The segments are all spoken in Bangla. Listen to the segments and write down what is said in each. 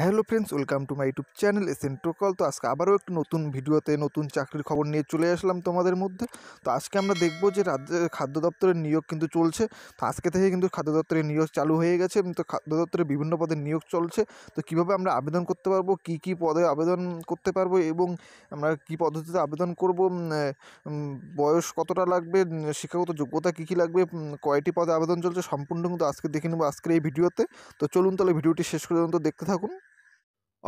hello friends welcome to my YouTube channel S N টোকল তো আজকে আবারও একটি নতুন ভিডিওতে নতুন চাকরির খবর নিয়ে চলে আসলাম তোমাদের মধ্যে তো আজকে আমরা দেখব যে রাজ্য খাদ্য দপ্তরের নিয়োগ কিন্তু চলছে তো আজকে থেকে কিন্তু খাদ্য দপ্তরের নিয়োগ চালু হয়ে গেছে তো খাদ্য দপ্তরের বিভিন্ন পদে নিয়োগ চলছে তো কিভাবে আমরা আবেদন করতে পারবো কি কি পদে আবেদন করতে পারবো এবং আমরা কি পদ্ধতিতে আবেদন করব বয়স কতটা লাগবে শিক্ষাগত যোগ্যতা কী কী লাগবে কয়টি পদে আবেদন চলছে সম্পূর্ণ কিন্তু আজকে দেখে নেবো আজকের এই ভিডিওতে তো চলুন তাহলে ভিডিওটি শেষ পর্যন্ত দেখতে থাকুন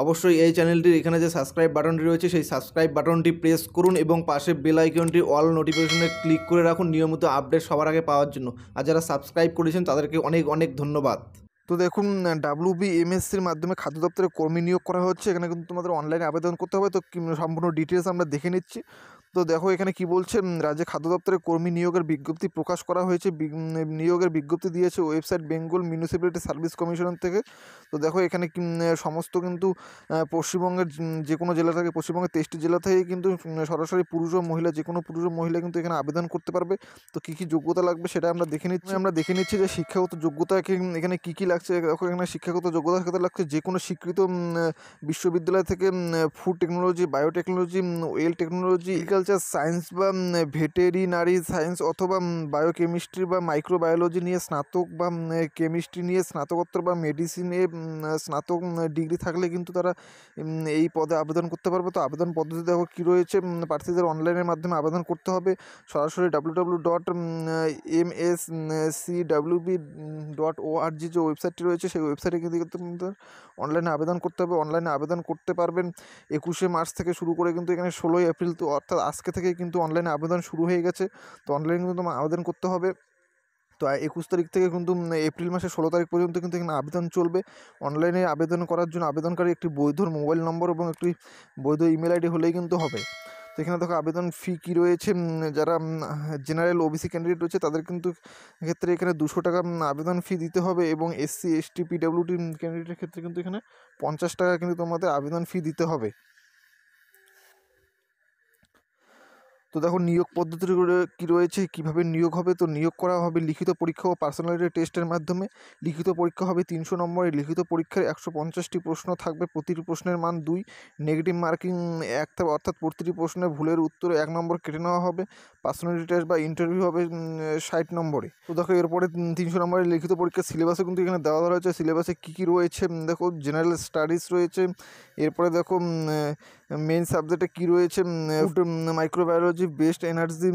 অবশ্যই এই চ্যানেলটির এখানে যে সাবস্ক্রাইব বাটনটি রয়েছে সেই সাবস্ক্রাইব বাটনটি প্রেস করুন এবং পাশে বেল আইকনটি অল নোটিফিকেশনে ক্লিক করে রাখুন নিয়মিত আপডেট সবার আগে পাওয়ার জন্য আর যারা সাবস্ক্রাইব করেছেন তাদেরকে অনেক অনেক ধন্যবাদ তো দেখুন ডাব্লিউবিএমএসসির মাধ্যমে খাদ্য দপ্তরে কর্মী নিয়োগ করা হচ্ছে এখানে কিন্তু তোমাদের অনলাইনে আবেদন করতে হবে তো সম্পূর্ণ ডিটেলস আমরা দেখে নিচ্ছি তো দেখো এখানে কি বলছে রাজ্যে খাদ্য দপ্তরের কর্মী নিয়োগের বিজ্ঞপ্তি প্রকাশ করা হয়েছে নিয়োগের বিজ্ঞপ্তি দিয়েছে website Bengal municipality service commission থেকে তো দেখো এখানে সমস্ত কিন্তু পশ্চিমবঙ্গের যে কোনো জেলা থেকে পশ্চিমবঙ্গের তেইশটি জেলা থেকে কিন্তু সরাসরি পুরুষ ও মহিলা যে কোনো পুরুষ ও মহিলা কিন্তু এখানে আবেদন করতে পারবে তো কী কী যোগ্যতা লাগবে সেটা আমরা দেখে নিচ্ছি আমরা দেখে নিচ্ছি যে শিক্ষাগত যোগ্যতা এখানে কী কী লাগছে দেখো এখানে শিক্ষাগত যোগ্যতার সাথে লাগছে যে কোনো স্বীকৃত বিশ্ববিদ্যালয় থেকে food technology biotechnology oil technology agriculture agriculture science বা ভেটেরিনারি সায়েন্স অথবা বায়োকেমিস্ট্রি বা মাইক্রোবায়োলজি নিয়ে স্নাতক বা কেমিস্ট্রি নিয়ে স্নাতকোত্তর বা মেডিসিনে স্নাতক ডিগ্রি থাকলে কিন্তু তারা এই পদে আবেদন করতে পারবে তো আবেদন পদ্ধতি দেখো কী রয়েছে প্রার্থীদের অনলাইনের মাধ্যমে আবেদন করতে হবে সরাসরি W W dot M S C B dot O R G যে ওয়েবসাইটটি রয়েছে সেই ওয়েবসাইটে কিন্তু অনলাইনে আবেদন করতে হবে অনলাইনে আবেদন করতে পারবেন একুশে মার্চ থেকে শুরু করে কিন্তু এখানে ষোলোই এপ্রিল তো অর্থাৎ আজকে থেকে কিন্তু অনলাইনে আবেদন শুরু হয়ে গেছে তো অনলাইনে কিন্তু তোমার আবেদন করতে হবে তো একুশ তারিখ থেকে কিন্তু এপ্রিল মাসের ষোলো তারিখ পর্যন্ত কিন্তু এখানে আবেদন চলবে অনলাইনে আবেদন করার জন্য আবেদনকারী একটি বৈধ মোবাইল নম্বর এবং একটি বৈধ ইমেল আইডি হলেই কিন্তু হবে তো এখানে দেখো আবেদন ফি কী রয়েছে যারা জেনারেল ওবিসি ক্যান্ডিডেট রয়েছে তাদের কিন্তু ক্ষেত্রে এখানে দুশো টাকা আবেদন ফি দিতে হবে এবং এসসি এসটি পিডাব্লিউটি ক্যান্ডিডেটের ক্ষেত্রে কিন্তু এখানে পঞ্চাশ টাকা কিন্তু তোমাদের আবেদন ফি দিতে হবে তো দেখো নিয়োগ পদ্ধতি কী রয়েছে কিভাবে নিয়োগ হবে তো নিয়োগ করা হবে লিখিত পরীক্ষা ও পার্সোনালিটি টেস্টের মাধ্যমে লিখিত পরীক্ষা হবে তিনশো নম্বরের লিখিত পরীক্ষার একশো পঞ্চাশটি প্রশ্ন থাকবে প্রতিটি প্রশ্নের মান দুই নেগেটিভ মার্কিং এক অর্থাৎ প্রতিটি প্রশ্নে ভুলের উত্তরে এক নম্বর কেটে নেওয়া হবে পার্সোনালিটি টেস্ট বা ইন্টারভিউ হবে ষাট নম্বরে তো দেখো এরপরে তিনশো নম্বরের লিখিত পরীক্ষার সিলেবাসে কিন্তু এখানে দেওয়া রয়েছে সিলেবাসে কী কী রয়েছে দেখো জেনারেল স্টাডিজ রয়েছে এরপরে দেখো মেইন সাবজেক্টে কী রয়েছে মাইক্রোবায়োলজি বেস্ট এনার্জি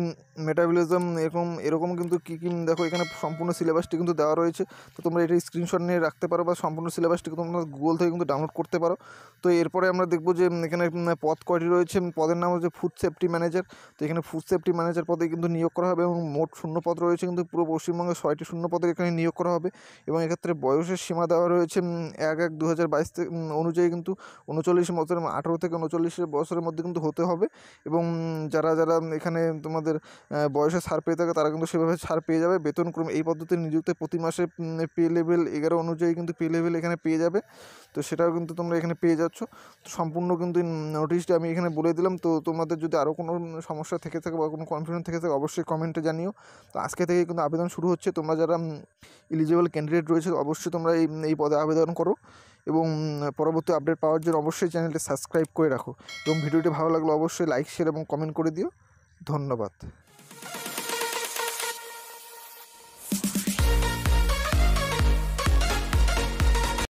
মেটাবলিজম এরকম এরকম কিন্তু কী কী দেখো এখানে সম্পূর্ণ সিলেবাসটি কিন্তু দেওয়া রয়েছে তো তোমরা এটা স্ক্রিনশট নিয়ে রাখতে পারো বা সম্পূর্ণ সিলেবাসটি তোমরা গুগল থেকে কিন্তু ডাউনলোড করতে পারো তো এরপরে আমরা দেখবো যে এখানে পদ কয়টি রয়েছে পদের নাম হচ্ছে ফুড সেফটি ম্যানেজার তো এখানে ফুড সেফটি ম্যানেজার পদে কিন্তু নিয়োগ করা হবে এবং মোট শূন্য পদ রয়েছে কিন্তু পুরো পশ্চিমবঙ্গে ছয়টি শূন্য পদে এখানে নিয়োগ করা হবে এবং এক্ষেত্রে বয়সের সীমা দেওয়া রয়েছে এক এক দু হাজার বাইশ অনুযায়ী কিন্তু উনচল্লিশ বছর আঠেরো থেকে উনচল্লিশ চল্লিশ বছরের মধ্যে কিন্তু হতে হবে এবং যারা যারা এখানে তোমাদের বয়সে ছাড় পেয়ে থাকে তারা কিন্তু সেভাবে ছাড় পেয়ে যাবে বেতনক্রম এই পদ্ধতি নিযুক্ত প্রতি মাসে পে লেভেল এগারো অনুযায়ী কিন্তু পে লেভেল এখানে পেয়ে যাবে তো সেটাও কিন্তু তোমরা এখানে পেয়ে যাচ্ছ তো সম্পূর্ণ কিন্তু নোটিশটা আমি এখানে বলে দিলাম তো তোমাদের যদি আরও কোনো সমস্যা থেকে থাকে বা কোনো কনফিউশন থেকে থাকে অবশ্যই কমেন্টে জানিও তো আজকে থেকে কিন্তু আবেদন শুরু হচ্ছে তোমরা যারা এলিজিবল ক্যান্ডিডেট রয়েছে অবশ্যই তোমরা এই এই পদে আবেদন করো এবং পরবর্তী আপডেট পাওয়ার জন্য অবশ্যই চ্যানেলটি সাবস্ক্রাইব করে রাখো এবং ভিডিওটি ভালো লাগলে অবশ্যই লাইক শেয়ার এবং কমেন্ট করে দিও ধন্যবাদ